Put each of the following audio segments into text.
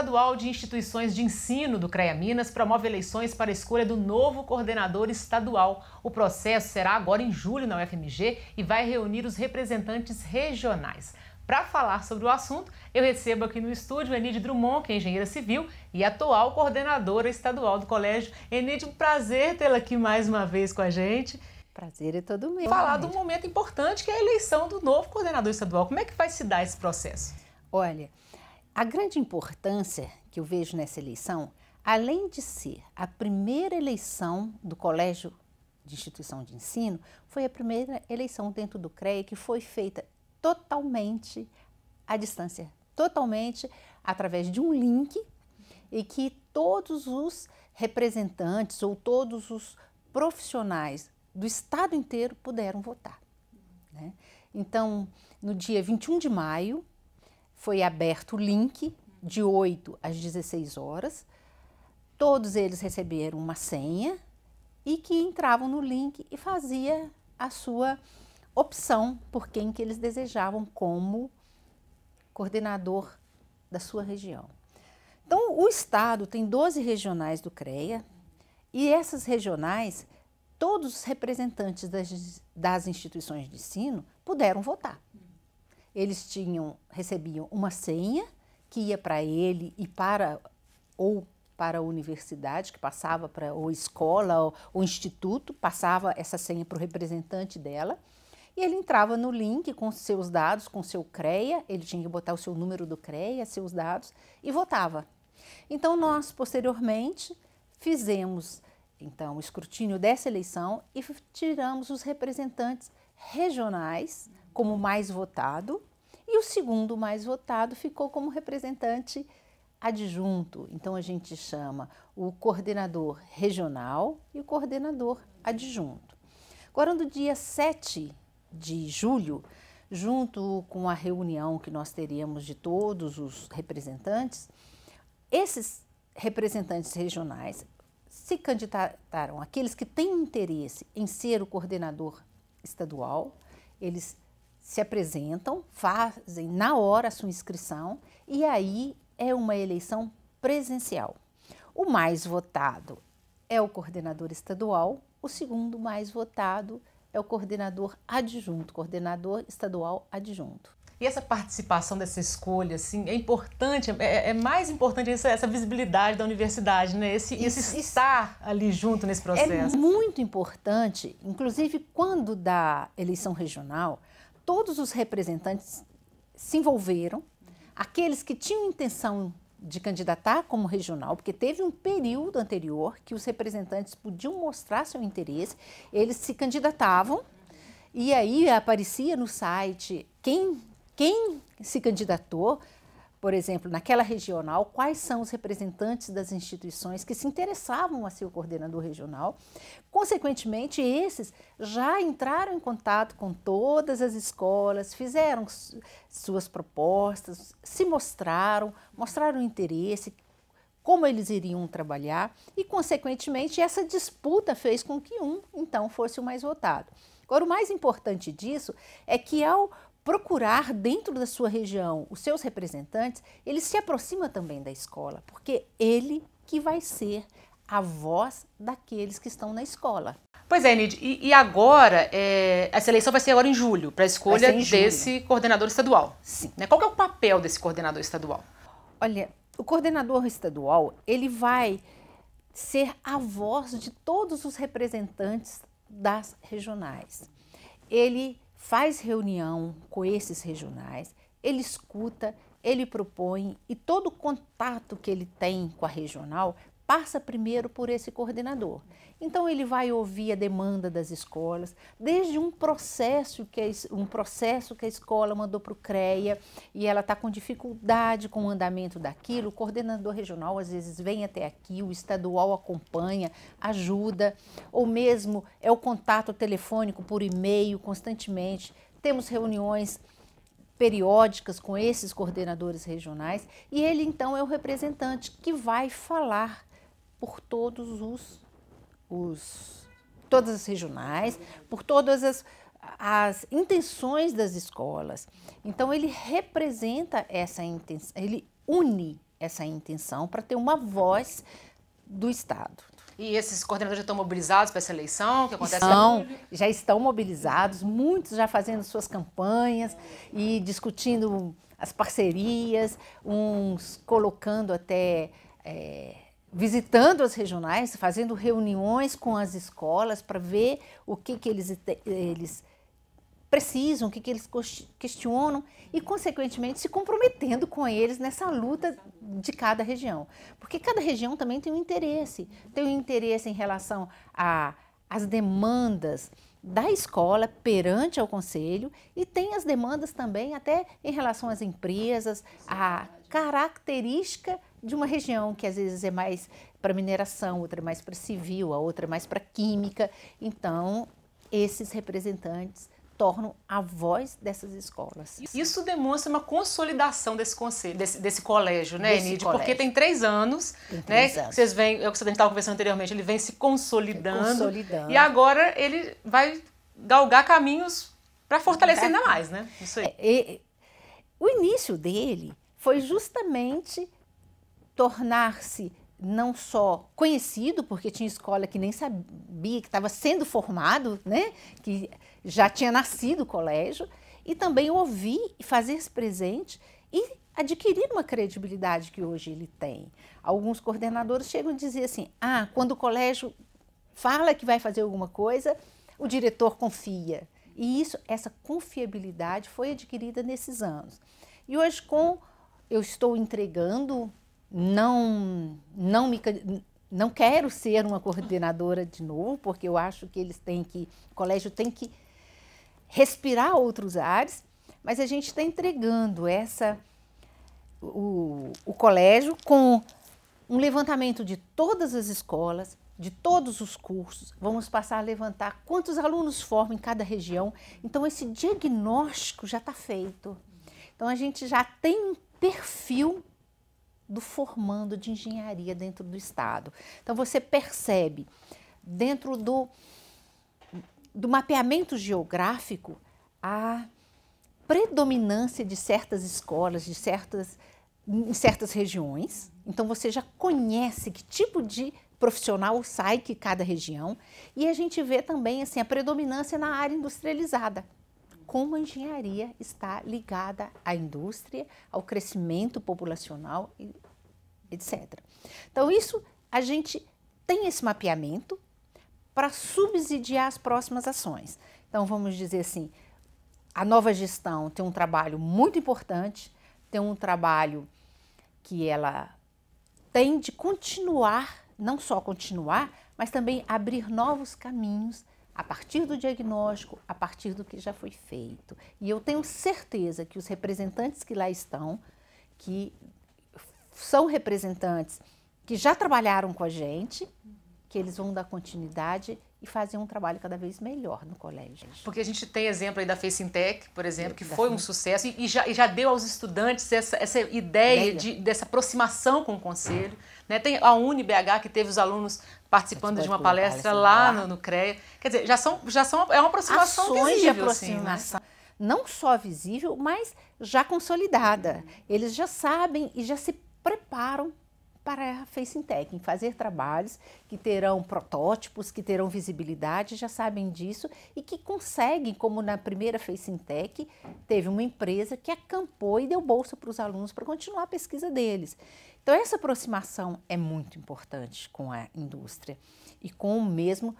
Estadual de Instituições de Ensino do CREA Minas promove eleições para a escolha do novo coordenador estadual. O processo será agora em julho na UFMG e vai reunir os representantes regionais. Para falar sobre o assunto, eu recebo aqui no estúdio Enide Drummond, que é engenheira civil e atual coordenadora estadual do colégio. Enide, um prazer tê-la aqui mais uma vez com a gente. Prazer é todo meu. Falar de um momento importante que é a eleição do novo coordenador estadual. Como é que vai se dar esse processo? Olha, a grande importância que eu vejo nessa eleição, além de ser a primeira eleição do colégio de instituição de ensino, foi a primeira eleição dentro do CREA que foi feita totalmente à distância, totalmente através de um link e que todos os representantes ou todos os profissionais do estado inteiro puderam votar. Né? Então, no dia 21 de maio, foi aberto o link de 8 às 16 horas. Todos eles receberam uma senha e que entravam no link e fazia a sua opção por quem que eles desejavam como coordenador da sua região. Então, o estado tem 12 regionais do CREA e essas regionais, todos os representantes das, das instituições de ensino puderam votar eles tinham recebiam uma senha que ia para ele e para ou para a universidade que passava para ou escola ou, ou instituto passava essa senha para o representante dela e ele entrava no link com seus dados com seu CREA ele tinha que botar o seu número do CREA seus dados e votava então nós posteriormente fizemos então o escrutínio dessa eleição e tiramos os representantes regionais como mais votado e o segundo mais votado ficou como representante adjunto. Então a gente chama o coordenador regional e o coordenador adjunto. Agora, no dia 7 de julho, junto com a reunião que nós teríamos de todos os representantes, esses representantes regionais se candidataram, aqueles que têm interesse em ser o coordenador estadual, eles se apresentam, fazem na hora a sua inscrição e aí é uma eleição presencial. O mais votado é o coordenador estadual, o segundo mais votado é o coordenador adjunto, coordenador estadual adjunto. E essa participação dessa escolha, assim, é importante, é, é, é mais importante essa, essa, visibilidade da universidade, né? Esse, isso, esse estar isso ali junto nesse é processo. É muito importante, inclusive quando da eleição regional, todos os representantes se envolveram, aqueles que tinham intenção de candidatar como regional, porque teve um período anterior que os representantes podiam mostrar seu interesse, eles se candidatavam e aí aparecia no site quem, quem se candidatou, por exemplo, naquela regional, quais são os representantes das instituições que se interessavam a ser o coordenador regional. Consequentemente, esses já entraram em contato com todas as escolas, fizeram suas propostas, se mostraram, mostraram interesse, como eles iriam trabalhar e, consequentemente, essa disputa fez com que um, então, fosse o mais votado. Agora, o mais importante disso é que, ao procurar dentro da sua região os seus representantes, ele se aproxima também da escola, porque ele que vai ser a voz daqueles que estão na escola. Pois é, Nid, e, e, agora é, essa eleição vai ser agora em julho, para a escolha desse coordenador estadual. Sim. Né? Qual é o papel desse coordenador estadual? Olha, o coordenador estadual, ele vai ser a voz de todos os representantes das regionais. Ele faz reunião com esses regionais, ele escuta, ele propõe e todo contato que ele tem com a regional passa primeiro por esse coordenador. Então ele vai ouvir a demanda das escolas, desde um processo que é, um processo que a escola mandou para o CREA e ela está com dificuldade com o andamento daquilo, o coordenador regional às vezes vem até aqui, o estadual acompanha, ajuda, ou mesmo é o contato telefônico por e-mail constantemente. Temos reuniões periódicas com esses coordenadores regionais e ele então é o representante que vai falar por todos os, os todas as regionais, por todas as, as intenções das escolas. Então ele representa essa intenção, ele une essa intenção para ter uma voz do Estado. E esses coordenadores já estão mobilizados para essa eleição que acontece? Não, já estão mobilizados, muitos já fazendo suas campanhas e discutindo as parcerias, uns colocando até é, visitando as regionais, fazendo reuniões com as escolas para ver o que, que eles, eles precisam, o que, que eles questionam e, consequentemente, se comprometendo com eles nessa luta de cada região. Porque cada região também tem um interesse. Tem um interesse em relação às demandas da escola perante ao conselho e tem as demandas também até em relação às empresas, à característica de uma região que às vezes é mais para mineração, outra é mais para civil, a outra é mais para química. Então, esses representantes tornam a voz dessas escolas. Isso demonstra uma consolidação desse conselho, desse, desse colégio, né, Enid? Porque tem três anos, tem né, três né? Anos. Vocês vêm, eu é que estava conversando anteriormente, ele vem se consolidando, consolidando. E agora ele vai galgar caminhos para fortalecer ainda mais, né? Isso aí. É, é, o início dele foi justamente tornar-se não só conhecido, porque tinha escola que nem sabia que estava sendo formado, né? que já tinha nascido o colégio, e também ouvir e fazer-se presente e adquirir uma credibilidade que hoje ele tem. Alguns coordenadores chegam a dizer assim: ah, quando o colégio fala que vai fazer alguma coisa, o diretor confia. E isso, essa confiabilidade foi adquirida nesses anos. E hoje, com eu estou entregando não, não, me, não quero ser uma coordenadora de novo, porque eu acho que eles têm que, o colégio tem que respirar outros ares, mas a gente está entregando essa o, o colégio com um levantamento de todas as escolas, de todos os cursos, vamos passar a levantar quantos alunos formam em cada região. Então, esse diagnóstico já está feito. Então, a gente já tem um perfil formando de engenharia dentro do Estado. Então, você percebe, dentro do, do mapeamento geográfico, a predominância de certas escolas, de certas, em certas regiões. Então, você já conhece que tipo de profissional sai que cada região. E a gente vê também assim, a predominância na área industrializada como a engenharia está ligada à indústria, ao crescimento populacional e etc. Então, isso a gente tem esse mapeamento para subsidiar as próximas ações. Então, vamos dizer assim, a nova gestão tem um trabalho muito importante, tem um trabalho que ela tem de continuar, não só continuar, mas também abrir novos caminhos a partir do diagnóstico, a partir do que já foi feito. E eu tenho certeza que os representantes que lá estão, que são representantes que já trabalharam com a gente, que eles vão dar continuidade e fazer um trabalho cada vez melhor no colégio. Porque a gente tem exemplo aí da Facintech, por exemplo, que foi um sucesso e, e, já, e já, deu aos estudantes essa, essa ideia de, dessa aproximação com o conselho. Né? Tem a UniBH que teve os alunos participando de uma palestra lá no, no CREA. Quer dizer, já são, já são é uma aproximação Ações visível. De aproximação. Assim, né? Não só visível, mas já consolidada. Eles já sabem e já se preparam para a Facintech, em fazer trabalhos que terão protótipos, que terão visibilidade, já sabem disso e que conseguem, como na primeira Facintech, teve uma empresa que acampou e deu bolsa para os alunos para continuar a pesquisa deles. Então essa aproximação é muito importante com a indústria e com o mesmo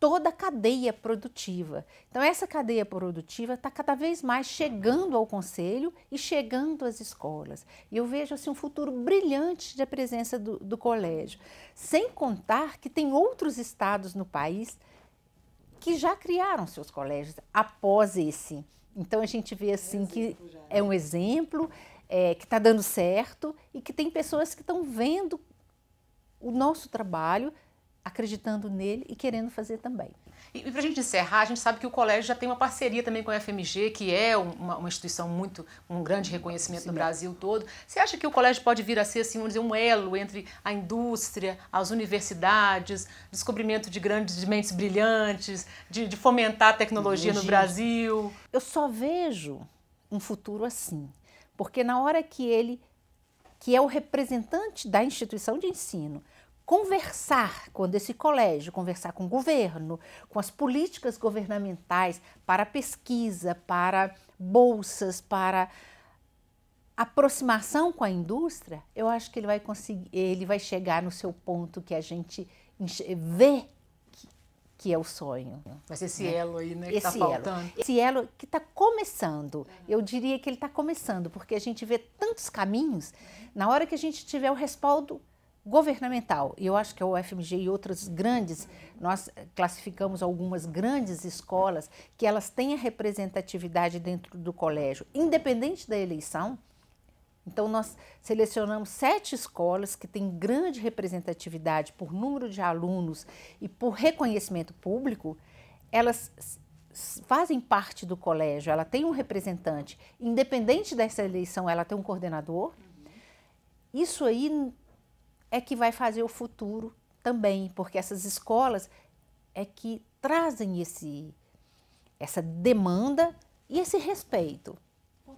toda a cadeia produtiva. Então, essa cadeia produtiva está cada vez mais chegando ao conselho e chegando às escolas. E eu vejo assim, um futuro brilhante da presença do, do colégio. Sem contar que tem outros estados no país que já criaram seus colégios após esse. Então, a gente vê assim que né? é um exemplo, é, que está dando certo e que tem pessoas que estão vendo o nosso trabalho acreditando nele e querendo fazer também. E, e para a gente encerrar, a gente sabe que o colégio já tem uma parceria também com a FMG, que é uma, uma instituição muito, um grande reconhecimento Sim. no Brasil todo. Você acha que o colégio pode vir a ser, assim, vamos dizer, um elo entre a indústria, as universidades, descobrimento de grandes de mentes brilhantes, de, de fomentar a tecnologia, tecnologia no Brasil? Eu só vejo um futuro assim, porque na hora que ele, que é o representante da instituição de ensino, conversar com esse colégio, conversar com o governo, com as políticas governamentais para pesquisa, para bolsas, para aproximação com a indústria, eu acho que ele vai conseguir, ele vai chegar no seu ponto que a gente vê que, é o sonho. Mas esse né? elo aí, né, que está faltando. Elo, esse elo que está começando. Eu diria que ele está começando, porque a gente vê tantos caminhos. Na hora que a gente tiver o respaldo governamental. Eu acho que a é UFMG e outras grandes, nós classificamos algumas grandes escolas que elas têm a representatividade dentro do colégio, independente da eleição. Então, nós selecionamos sete escolas que têm grande representatividade por número de alunos e por reconhecimento público. Elas fazem parte do colégio, ela tem um representante. Independente dessa eleição, ela tem um coordenador. Isso aí é que vai fazer o futuro também, porque essas escolas é que trazem esse, essa demanda e esse respeito.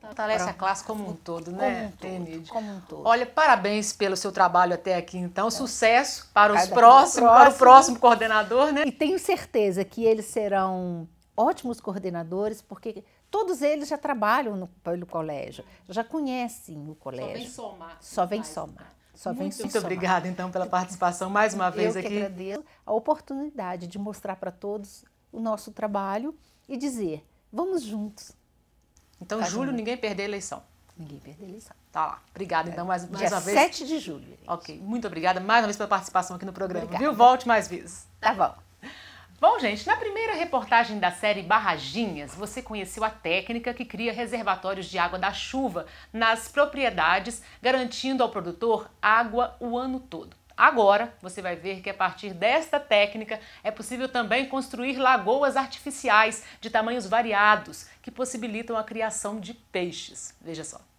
Fortalece a classe como um todo, né? Como um todo, como um todo. Olha, parabéns pelo seu trabalho até aqui, então. É. Sucesso para os próximos, para o próximo coordenador, né? E tenho certeza que eles serão ótimos coordenadores, porque todos eles já trabalham no, pelo colégio, já conhecem o colégio. Só vem somar. Só vem somar. Só vem Muito, muito obrigada, então, pela participação mais uma vez Eu aqui. Eu agradeço a oportunidade de mostrar para todos o nosso trabalho e dizer, vamos juntos. Então, tá julho, ninguém perder a eleição. Ninguém perder a eleição. Tá lá. Obrigada, então, mais, mais Dia uma vez. 7 de julho. Gente. Ok. Muito obrigada mais uma vez pela participação aqui no programa. Obrigada. Viu? Volte mais vezes. Tá bom. Bom, gente, na primeira reportagem da série Barraginhas, você conheceu a técnica que cria reservatórios de água da chuva nas propriedades, garantindo ao produtor água o ano todo. Agora, você vai ver que a partir desta técnica é possível também construir lagoas artificiais de tamanhos variados que possibilitam a criação de peixes. Veja só.